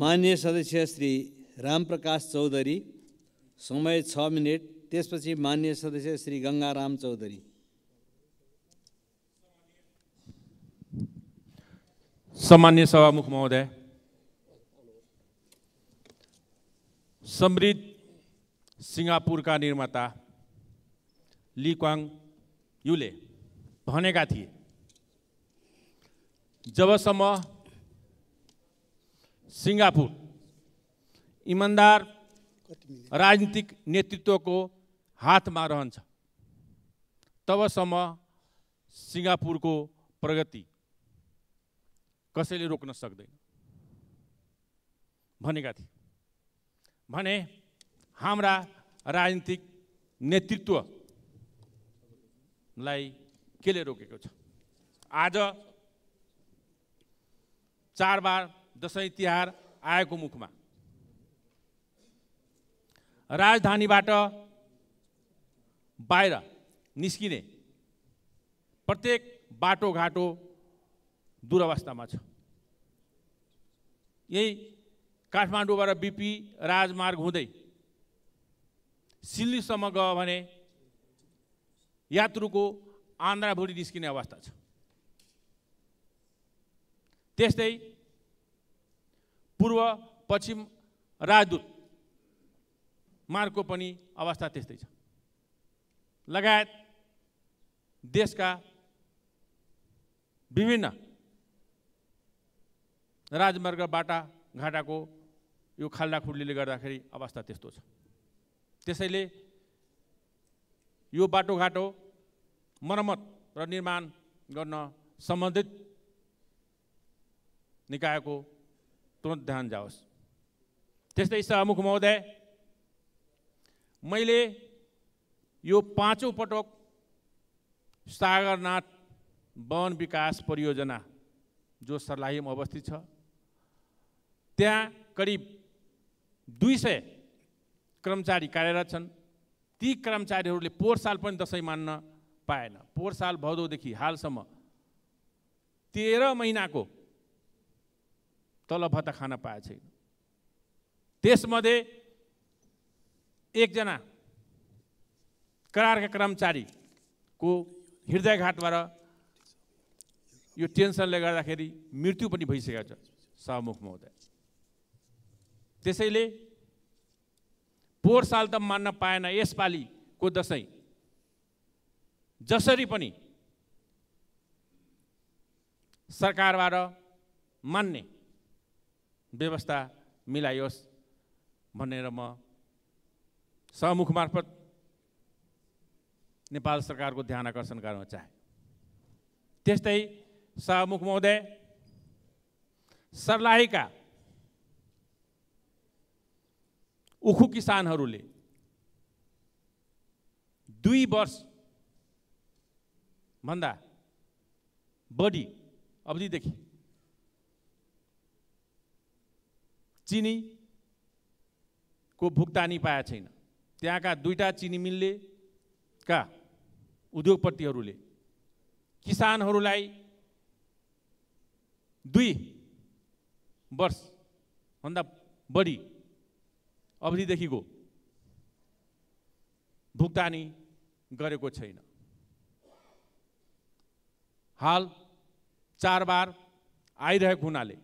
मान्य सदस्य श्री रामप्रकाश चौधरी समय छ मिनट त्यसपछि मान्य सदस्य श्री गङ्गाराम चौधरी सम्मान्य सभामुख महोदय समृद्ध सिङ्गापुरका निर्माता लिक्वाङ युले भनेका थिए जबसम्म सिङ्गापुर इमान्दार राजनीतिक नेतृत्वको हातमा रहन्छ तबसम्म सिङ्गापुरको प्रगति कसैले रोक्न सक्दैन भनेका थिए भने हाम्रा राजनीतिक नेतृत्वलाई केले रोकेको छ आज चाडबाड दसैँ तिहार आएको मुखमा राजधानीबाट बाहिर निस्किने प्रत्येक बाटोघाटो दुरवस्थामा छ यही काठमाडौँबाट बिपी राजमार्ग हुँदै सिल्लीसम्म गयो भने यात्रुको आन्द्राभुरी निस्किने अवस्था छ त्यस्तै पूर्व पश्चिम राजदूत मार्गको पनि अवस्था त्यस्तै छ लगायत देशका विभिन्न राजमार्ग बाटा घाटाको यो खाल्डाखुल्डीले गर्दाखेरि अवस्था त्यस्तो छ त्यसैले यो बाटोघाटो मरम्मत र निर्माण गर्न सम्बन्धित निकायको तुरन्त ध्यान जाओस् त्यस्तै सहमुख महोदय मैले यो पाँचौँ पटक सागरनाथ वन विकास परियोजना जो सर्लाहीमा अवस्थित छ त्यहाँ करिब दुई सय कर्मचारी कार्यरत छन् ती कर्मचारीहरूले पोहोर साल पनि दसैँ मान्न पाएन पोहोर साल भदौदेखि हालसम्म तेह्र महिनाको तल भत्ता खान पाएको छैन त्यसमध्ये एकजना करारका कर्मचारीको हृदयघाटबाट यो टेन्सनले गर्दाखेरि मृत्यु पनि भइसकेको छ सहमुख महोदय त्यसैले पोहोर साल त मान्न पाएन यसपालिको दसैँ जसरी पनि सरकारबाट मान्ने व्यवस्था मिलाइयोस् भनेर म सहमुख मार्फत नेपाल सरकारको ध्यान आकर्षण गर्न चाहे त्यस्तै सहमुख महोदय सर्लाहीका उखु किसानहरूले दुई वर्ष भन्दा बढी अवधिदेखि चिनीको भुक्तानी पाएको छैन त्यहाँका दुईवटा चिनी मिलले का उद्योगपतिहरूले किसानहरूलाई दुई वर्षभन्दा बढी अवधिदेखिको भुक्तानी गरेको छैन हाल चारबार आइरहेको हुनाले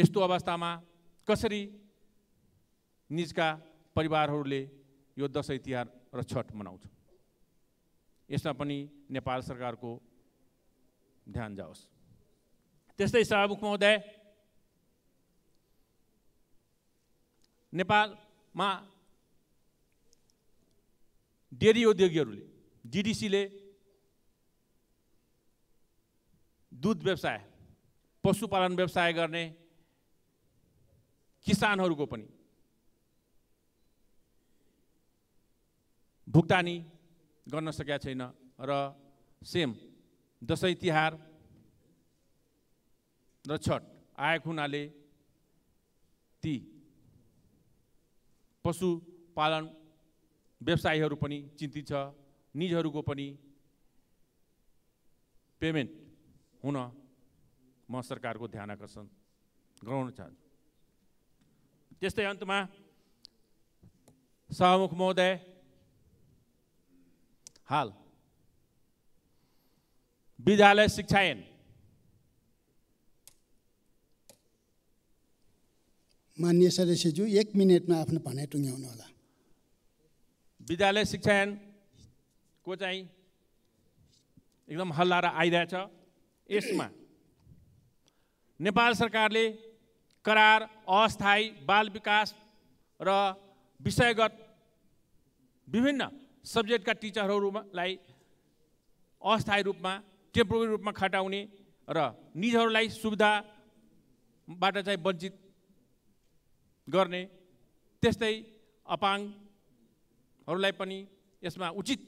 यस्तो अवस्थामा कसरी निजका परिवारहरूले यो दसैँ तिहार र छठ मनाउँछ यसमा पनि नेपाल सरकारको ध्यान जाओस् त्यस्तै सभामुख महोदय नेपालमा डेरी उद्योगीहरूले जिडिसीले दुध व्यवसाय पशुपालन व्यवसाय गर्ने किसानहरूको पनि भुक्तानी गर्न सकेका छैन र सेम दसैँ तिहार र छठ आएको हुनाले ती पशुपालन व्यवसायीहरू पनि चिन्तित छ निजहरूको पनि पेमेन्ट हुन म सरकारको ध्यान आकर्षण गराउन चाहन्छु त्यस्तै अन्तमा सभामुख महोदय हाल विद्यालय शिक्षा ऐन मान्य सदस्यज्यू एक मिनटमा आफ्नो भनाइ टुङ्ग्याउनु होला विद्यालय शिक्षा ऐनको चाहिँ एकदम हल्ला र आइरहेछ यसमा नेपाल सरकारले करार अस्थायी बाल विकास र विषयगत विभिन्न सब्जेक्टका टिचरहरूलाई अस्थायी रूपमा टेम्पोरेरी रूपमा खटाउने र निजहरूलाई सुविधाबाट चाहिँ वञ्चित गर्ने त्यस्तै अपाङहरूलाई पनि यसमा उचित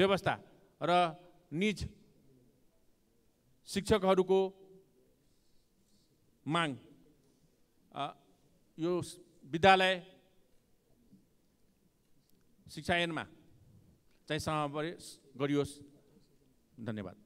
व्यवस्था र निज शिक्षकहरूको माग यो विद्यालय शिक्षायनमा चाहिँ समावेश गरियोस् धन्यवाद